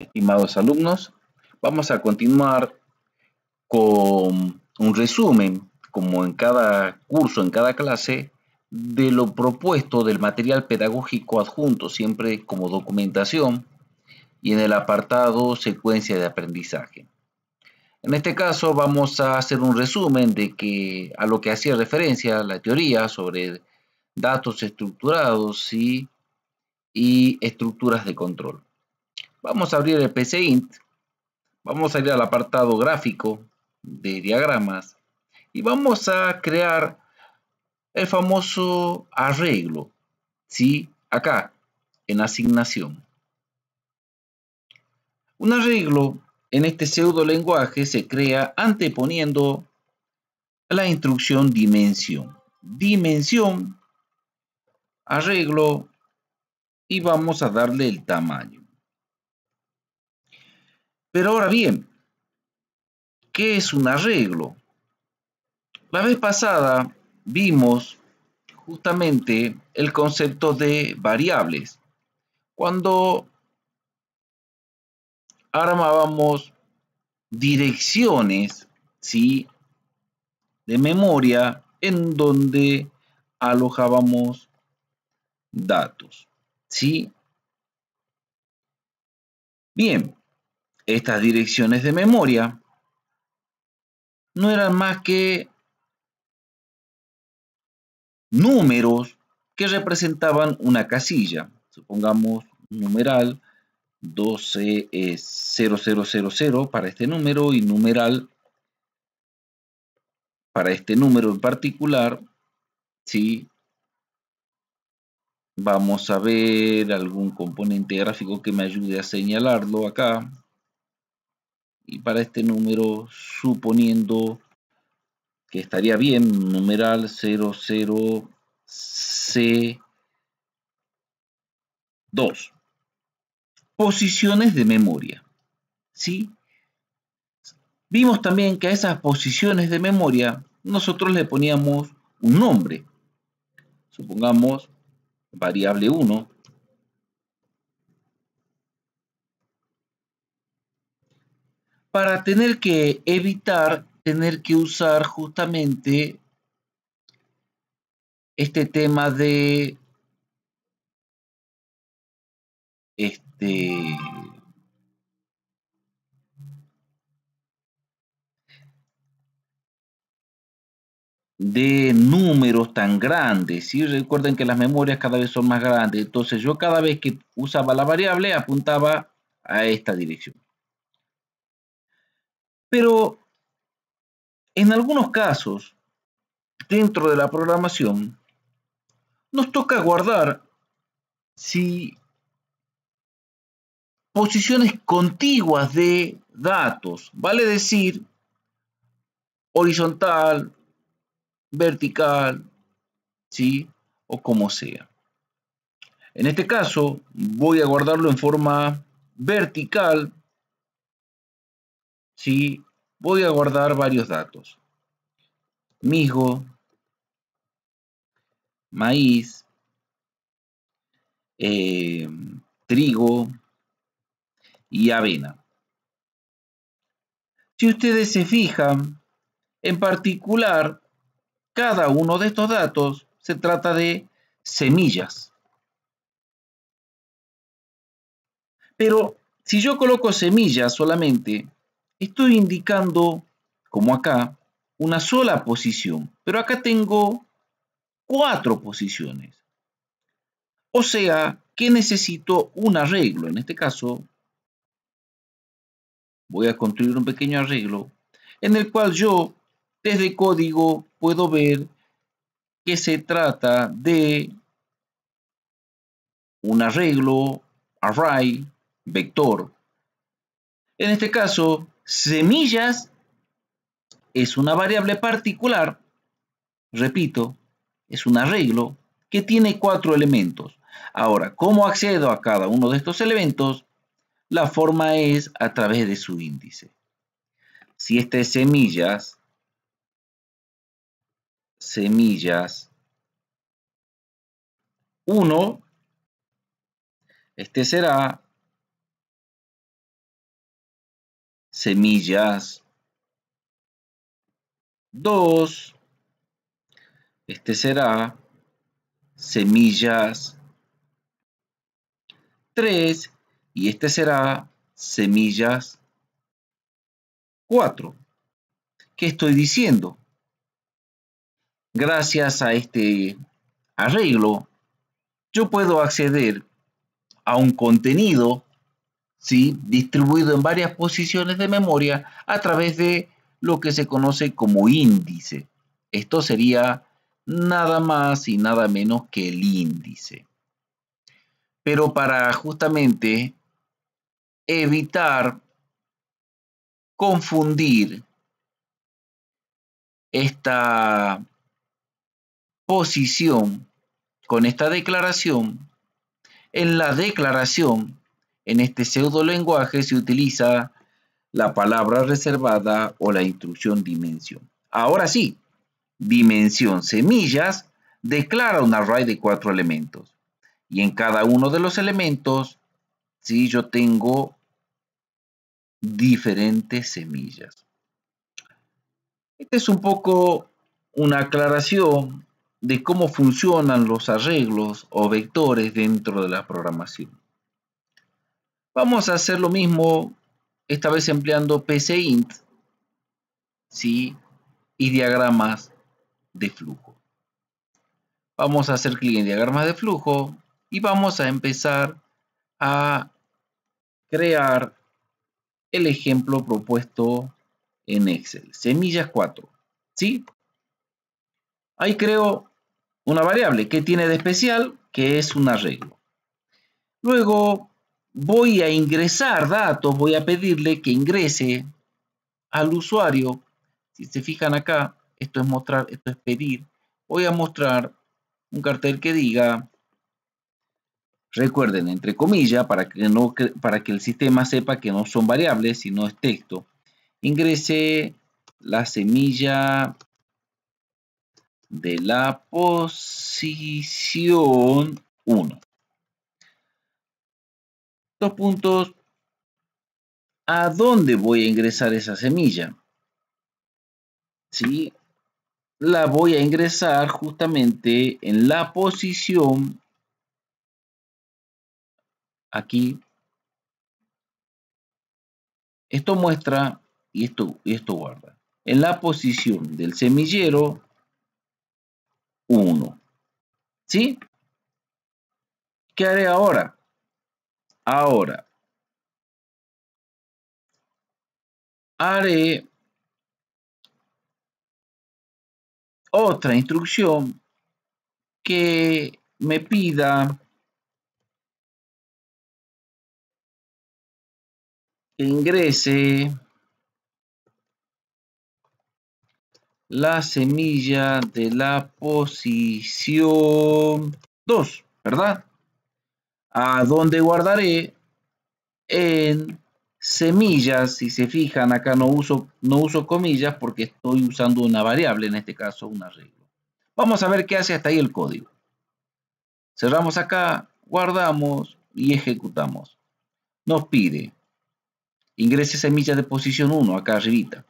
Estimados alumnos, vamos a continuar con un resumen, como en cada curso, en cada clase, de lo propuesto del material pedagógico adjunto, siempre como documentación, y en el apartado secuencia de aprendizaje. En este caso vamos a hacer un resumen de que a lo que hacía referencia la teoría sobre datos estructurados y, y estructuras de control. Vamos a abrir el PCINT. Vamos a ir al apartado gráfico de diagramas y vamos a crear el famoso arreglo. ¿sí? Acá, en asignación. Un arreglo en este pseudo lenguaje se crea anteponiendo la instrucción dimensión. Dimensión, arreglo y vamos a darle el tamaño. Pero ahora bien, ¿qué es un arreglo? La vez pasada vimos justamente el concepto de variables. Cuando armábamos direcciones ¿sí? de memoria en donde alojábamos datos. ¿sí? Bien, estas direcciones de memoria no eran más que números que representaban una casilla. Supongamos numeral 12 e para este número y numeral para este número en particular, ¿sí? Vamos a ver algún componente gráfico que me ayude a señalarlo acá y para este número suponiendo que estaría bien numeral 00C2. Posiciones de memoria. ¿sí? Vimos también que a esas posiciones de memoria nosotros le poníamos un nombre. Supongamos variable 1, para tener que evitar tener que usar justamente este tema de este de números tan grandes. Y recuerden que las memorias cada vez son más grandes. Entonces yo cada vez que usaba la variable apuntaba a esta dirección. Pero en algunos casos, dentro de la programación, nos toca guardar si posiciones contiguas de datos, vale decir, horizontal, vertical, ¿sí? O como sea. En este caso, voy a guardarlo en forma vertical ¿sí? voy a guardar varios datos. Mijo, maíz, em, trigo y avena. Si ustedes se fijan, en particular, cada uno de estos datos se trata de semillas. Pero si yo coloco semillas solamente, estoy indicando, como acá, una sola posición, pero acá tengo cuatro posiciones. O sea, que necesito un arreglo. En este caso, voy a construir un pequeño arreglo en el cual yo, desde código, puedo ver que se trata de un arreglo, array, vector. En este caso, Semillas es una variable particular, repito, es un arreglo que tiene cuatro elementos. Ahora, ¿cómo accedo a cada uno de estos elementos? La forma es a través de su índice. Si este es semillas, semillas 1, este será semillas 2. Este será semillas 3 y este será semillas 4. ¿Qué estoy diciendo? Gracias a este arreglo, yo puedo acceder a un contenido ¿sí? distribuido en varias posiciones de memoria a través de lo que se conoce como índice. Esto sería nada más y nada menos que el índice. Pero para justamente evitar confundir esta posición con esta declaración, en la declaración en este pseudo lenguaje se utiliza la palabra reservada o la instrucción dimensión. Ahora sí, dimensión semillas declara un array de cuatro elementos. Y en cada uno de los elementos, si sí, yo tengo diferentes semillas. Esta es un poco una aclaración de cómo funcionan los arreglos o vectores dentro de la programación. Vamos a hacer lo mismo, esta vez empleando PCInt ¿sí? y diagramas de flujo. Vamos a hacer clic en diagramas de flujo y vamos a empezar a crear el ejemplo propuesto en Excel. Semillas 4. ¿Sí? Ahí creo una variable que tiene de especial, que es un arreglo. Luego voy a ingresar datos, voy a pedirle que ingrese al usuario. Si se fijan acá, esto es mostrar, esto es pedir. Voy a mostrar un cartel que diga, recuerden, entre comillas, para que, no, para que el sistema sepa que no son variables, sino es texto. Ingrese la semilla de la posición 1 dos puntos, ¿a dónde voy a ingresar esa semilla? ¿Sí? La voy a ingresar justamente en la posición aquí. Esto muestra y esto, y esto guarda. En la posición del semillero 1. ¿Sí? ¿Qué haré ahora? Ahora, haré otra instrucción que me pida que ingrese la semilla de la posición 2, ¿verdad? a donde guardaré en semillas, si se fijan acá no uso, no uso comillas porque estoy usando una variable, en este caso un arreglo. Vamos a ver qué hace hasta ahí el código. Cerramos acá, guardamos y ejecutamos. Nos pide, ingrese semillas de posición 1, acá arribita.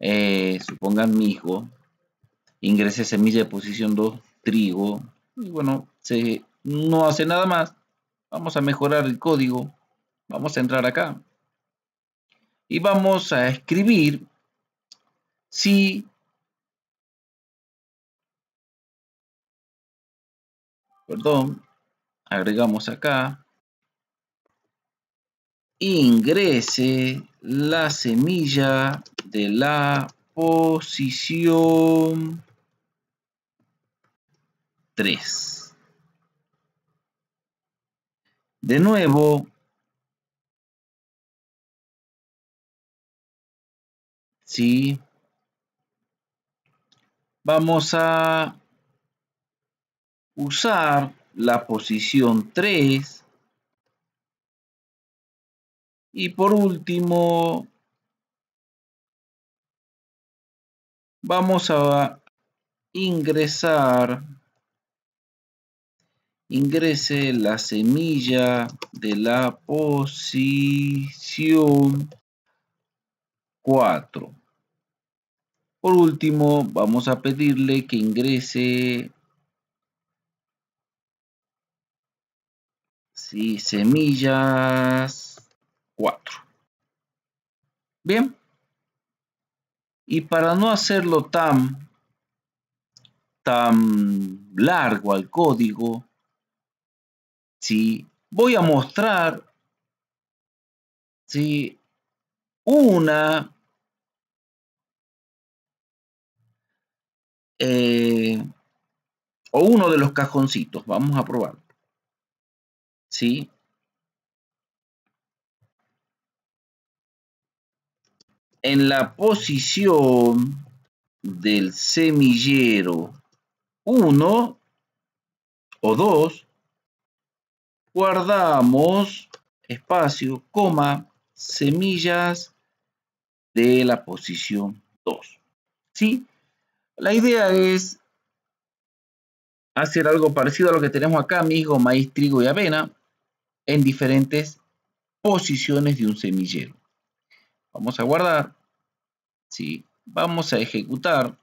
Eh, supongan hijo, ingrese semilla de posición 2, trigo, y bueno, no hace nada más. Vamos a mejorar el código. Vamos a entrar acá. Y vamos a escribir si perdón, agregamos acá, ingrese la semilla de la posición 3 de nuevo, sí, vamos a usar la posición 3 y por último vamos a ingresar ingrese la semilla de la posición 4. Por último, vamos a pedirle que ingrese si semillas 4. Bien. Y para no hacerlo tan, tan largo al código, ¿sí? voy a mostrar ¿sí? una eh, o uno de los cajoncitos. Vamos a probar. ¿Sí? En la posición del semillero 1 o 2, guardamos espacio, coma, semillas de la posición 2. ¿Sí? La idea es hacer algo parecido a lo que tenemos acá, misgo, maíz, trigo y avena, en diferentes posiciones de un semillero. Vamos a guardar. ¿sí? Vamos a ejecutar.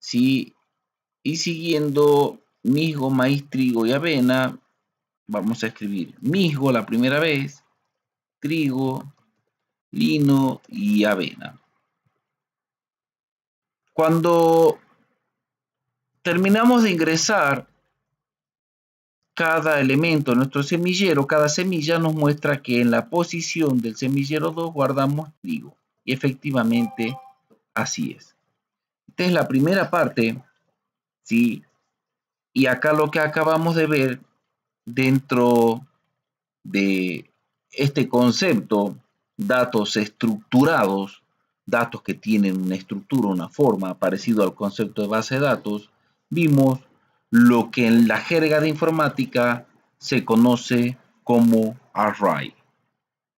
¿sí? Y siguiendo misgo, maíz, trigo y avena, vamos a escribir misgo la primera vez, trigo, lino y avena. Cuando terminamos de ingresar cada elemento de nuestro semillero, cada semilla nos muestra que en la posición del semillero 2 guardamos trigo. Y efectivamente así es. Esta es la primera parte, ¿sí? Y acá lo que acabamos de ver dentro de este concepto datos estructurados, datos que tienen una estructura, una forma, parecido al concepto de base de datos, vimos lo que en la jerga de informática se conoce como array.